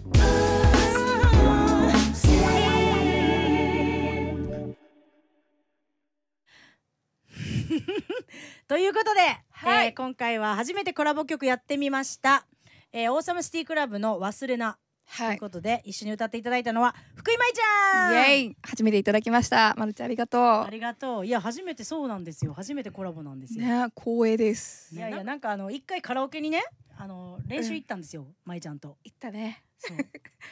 ということで、はい、えー、今回は初めてコラボ曲やってみました。えー、オーサムシティクラブの忘れな。ということで一緒に歌っていただいたのは福井舞ちゃんイエイ初めていただきましたまるちゃんありがとうありがとういや初めてそうなんですよ初めてコラボなんですよね光栄ですいやいやなんかあの一回カラオケにねあの練習行ったんですよ、うん、ちゃんと行ったねそう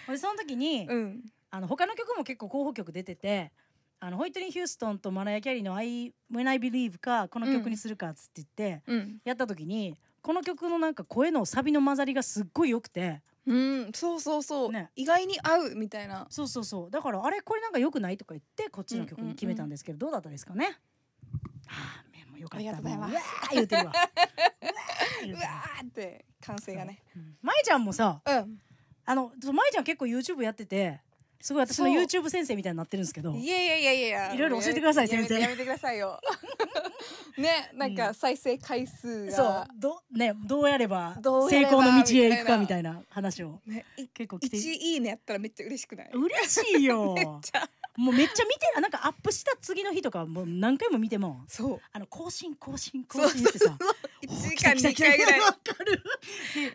俺 その時に、うん、あの他の曲も結構候補曲出ててあのホイットニー・ヒューストンとマライア・キャリーの「I When I Believe」かこの曲にするかっつって言って、うん、やった時にこの曲のなんか声のサビの混ざりがすっごい良くて。うん、そうそうそう、ね、意外に合うみたいなそうそうそうだからあれこれなんかよくないとか言ってこっちの曲に決めたんですけど、うんうんうん、どうだったですかねはあ、もうよかった。ありがとうございます。うわー言ってるわ。うわーって歓声がね。舞、うん、ちゃんもさ、うん、あのま舞ちゃん結構 YouTube やっててすごい私の YouTube 先生みたいになってるんですけどいやいやいやいやいろいろ教えてください先生やめてくださいよ ねなんか再生回数が、うん、そうど,、ね、どうやれば成功の道へ行くかみたいな話を、ね、結構来て1いいねやったらめっちゃ嬉しくない嬉しいよ めっちゃもうめっちゃ見てなんかアップした次の日とかもう何回も見てもそうあの更新更新更新ってさそうそうそうそ1時間2回ぐらい分かる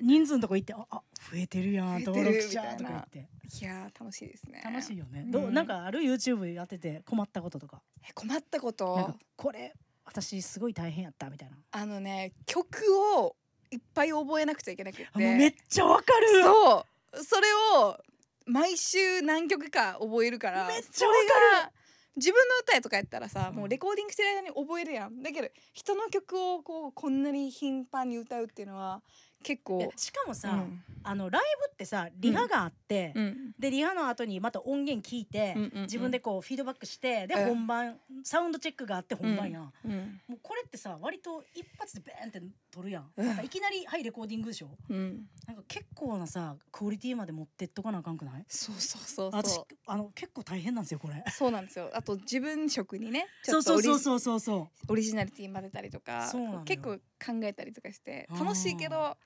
人数のとこ行ってあ増えてるやん登録者とか言っていや楽しいですね楽しいよね、うん、どうなんかある YouTube やってて困ったこととか困ったことこれ私すごい大変やったみたいなあのね曲をいっぱい覚えなくちゃいけなくてめっちゃわかるそうそれを毎週何曲か覚えるからめっちゃわかる自分の歌やとかやったらさ、もうレコーディングしてる間に覚えるやんだけど人の曲をこうこんなに頻繁に歌うっていうのは結構しかもさ、うん、あのライブってさリハがあって、うん、でリハの後にまた音源聞いて、うん自分でこうフィードバックしてで本番サウンドチェックがあって本番や、うん、もうこれってさ割と一発でベーンって撮るやん,、なんかいきなり「はいレコーディング」でしょ、うん、なんか結構なさクオリティまで持ってっとかなあかんくないそうそうそう私あの結構大変なんですよこれそうなんですよあと自分職にねそうそうそうそうそうそうオリジナリティ混ぜたりとか結構考えたりとかして楽しいけど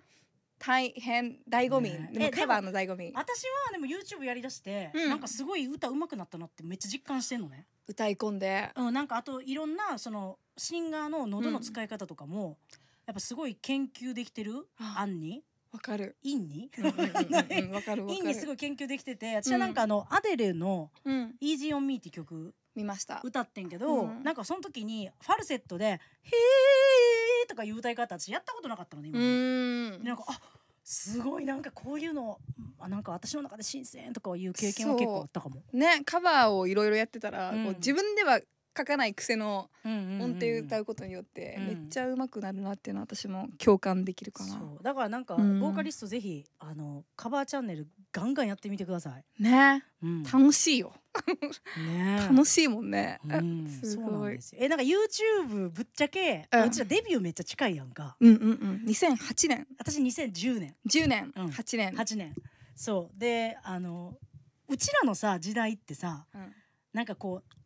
大変醍醐味、ね、カバーの醍醐味私はでも YouTube やりだして、うん、なんかすごい歌うまくなったなってめっちゃ実感してんのね歌い込んで、うん、なんかあといろんなそのシンガーの喉の使い方とかも、うん、やっぱすごい研究できてる案にわかる陰にわかにすごい研究できてて私はなんかあの、うん、アデレの「Easy on Me」って曲見ました歌ってんけど、うん、なんかその時にファルセットで「へー」か優待化って私やったことなかったのね今まで。なんかあすごいなんかこういうのあなんか私の中で新鮮とかいう経験は結構あったかも。ねカバーをいろいろやってたら、うん、こう自分では書かない癖の音程歌うことによってめっちゃ上手くなるなっていうのは私も共感できるかな、そうだからなんかボーカリストぜひ、あのカバーチャンネルガンガンやってみてくださいね、うん、楽しいよね楽しいもんね、うん、すごいえなんか YouTube ぶっちゃけ、ううちらデビューめっちゃ近いやんかうんうんうん2008年私2010年10年、うん、8年8年そうであのうちらのさ時代ってさ、うん、なんかこう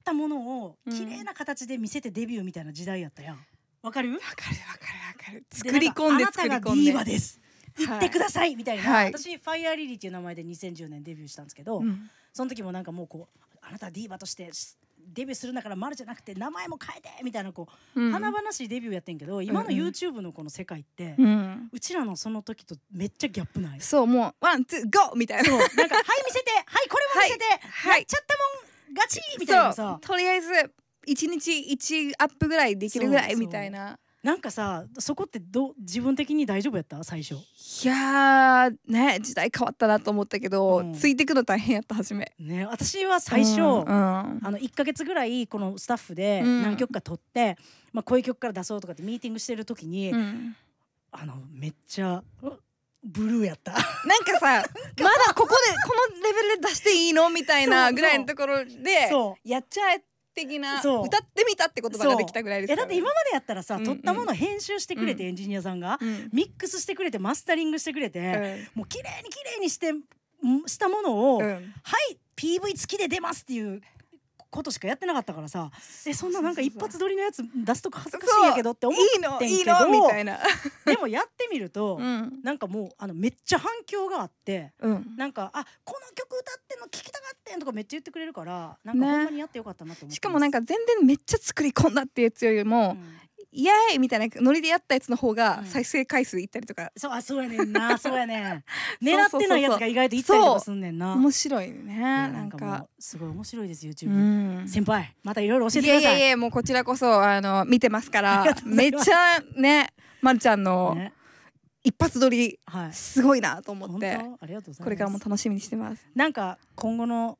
ったものを綺麗な形で見せてデビューみたいな時代やったやんわかるわかるわかるわかる作り込んで作り込んであなたがディーバです行ってくださいみたいな、はい、私ファイアリリーっていう名前で2010年デビューしたんですけど、うん、その時もなんかもうこうあなたディーバとしてデビューするんだから丸じゃなくて名前も変えてみたいなこう、華々しいデビューやってんけど今の YouTube のこの世界って、うちらのその時とめっちゃギャップないそうもうワンツーゴーみたいななんかはい見せてはいこれも見せて、はい、やっちゃったもんガチみたいなさとりあえず1日1アップぐらいできるぐらいみたいな。なんかさそこってど自分的に大丈夫やった最初いやね時代変わったなと思ったけど、うん、ついてくの大変やった初めね私は最初、うんあの1か月ぐらいこのスタッフで何曲か撮って、まあ、こういう曲から出そうとかってミーティングしてる時に、あのめっちゃブルーやったなんかさまだここでこのレベルで出していいのみたいなぐらいのところでやっちゃえ的な歌ってみたって言葉ができたぐらいです、ね、だって今までやったらさ、うんうん、撮ったもの編集してくれて、うん、エンジニアさんが、うん、ミックスしてくれてマスタリングしてくれて、うん、もう綺麗に綺麗にしてしたものを、はい PV 付きで出ますっていうことしかやってなかったからさえそんななんか一発撮りのやつ出すとか恥ずかしいんやけどって思ってんけどみたいな でもやってみると、うん、なんかもうあのめっちゃ反響があって、うん、なんかあこの曲歌っての聴きたかったんとかめっちゃ言ってくれるからなんかほんまにやってよかったなと思って、ね、しかもなんか全然めっちゃ作り込んだっていうやつよりも、うん、イエーイみたいなノリでやったやつの方が再生回数いったりとか、うん、そうあそうやねんな そうやねん狙ってないやつが意外といったりとかすんねんな面白いねなんかすごい面白いです YouTube、うん、先輩またいろいろ教えてくださいいやいやもうこちらこそあの見てますから めっちゃねまるちゃんの、ね一発撮り、はい、すごいなと思ってこれからも楽しみにしてますなんか今後の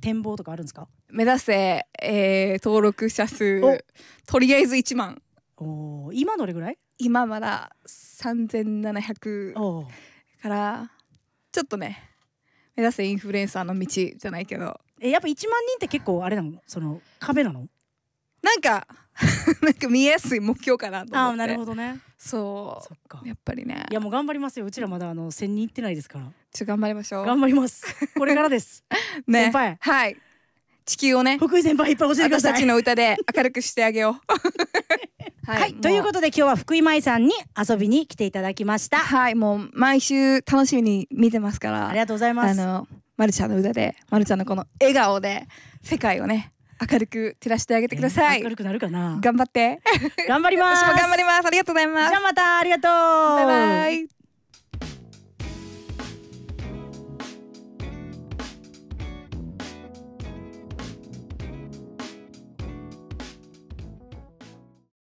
展望とかあるんですか目指せ、えー、登録者数とりあえず1万お今どれぐらい今まだ3700からちょっとね目指せインフルエンサーの道じゃないけどえやっぱ1万人って結構あれなのその壁なのなんか なんか見えやすい目標かなと思ってあなるほどねそうそっかやっぱりねいやもう頑張りますようちらまだあの1000人いってないですからちょ頑張りましょう頑張りますこれからです ね先輩はい地球をね福井先輩いっぱい教えてください私たちの歌で明るくしてあげよう はい、はい、ということで今日は福井舞さんに遊びに来ていただきましたはいもう毎週楽しみに見てますからありがとうございますあのまるちゃんの歌でまるちゃんのこの笑顔で世界をね明るく照らしてあげてください、えー、明るくなるかな頑張って頑張ります私も頑張りますありがとうございますじゃあまたありがとうバイバイ